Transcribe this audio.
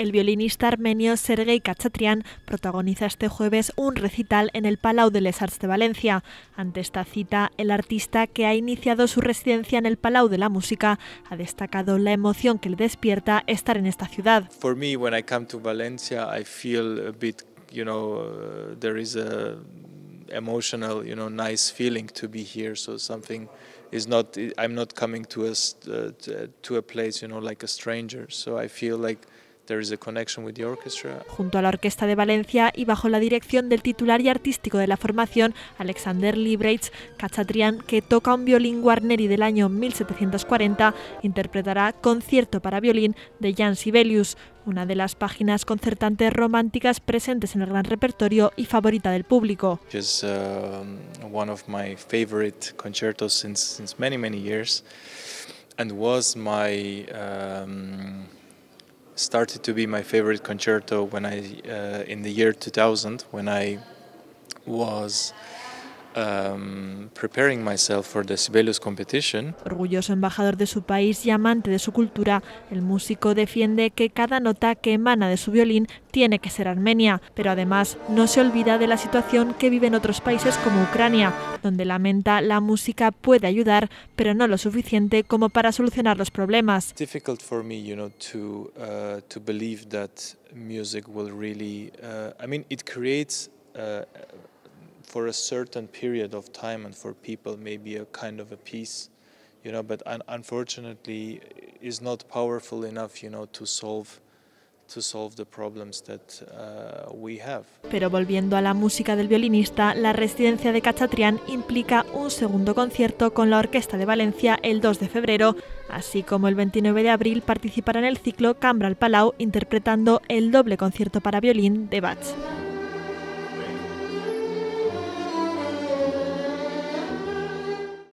El violinista armenio Sergei Kachatrian protagoniza este jueves un recital en el Palau de les Arts de Valencia. Ante esta cita, el artista que ha iniciado su residencia en el Palau de la Música ha destacado la emoción que le despierta estar en esta ciudad. For me, when I come to Valencia, I feel a bit, you know, uh, there is a emotional, you know, nice feeling to be here. So something is not. I'm not coming to a uh, to a place, you know, like a stranger. So I feel like Junto a la Orquesta de Valencia y bajo la dirección del titular y artístico de la formación, Alexander Libreitz, Cachatrian que toca un violín Guarneri del año 1740, interpretará Concierto para violín de Jan Sibelius, una de las páginas concertantes románticas presentes en el gran repertorio y favorita del público. Es uno um, de mis favoritos conciertos desde muchos años y fue um, mi started to be my favorite concerto when I uh, in the year 2000 when I was Um, preparing myself for the Sibelius competition. Orgulloso embajador de su país y amante de su cultura, el músico defiende que cada nota que emana de su violín tiene que ser armenia, pero además no se olvida de la situación que viven otros países como Ucrania, donde lamenta la música puede ayudar, pero no lo suficiente como para solucionar los problemas. Difficult for me, you know, to uh, to believe that music will really. Uh, it creates. Uh, pero volviendo a la música del violinista, la residencia de Cachatrián implica un segundo concierto con la Orquesta de Valencia el 2 de febrero, así como el 29 de abril participará en el ciclo Cambra al Palau interpretando el doble concierto para violín de Bach.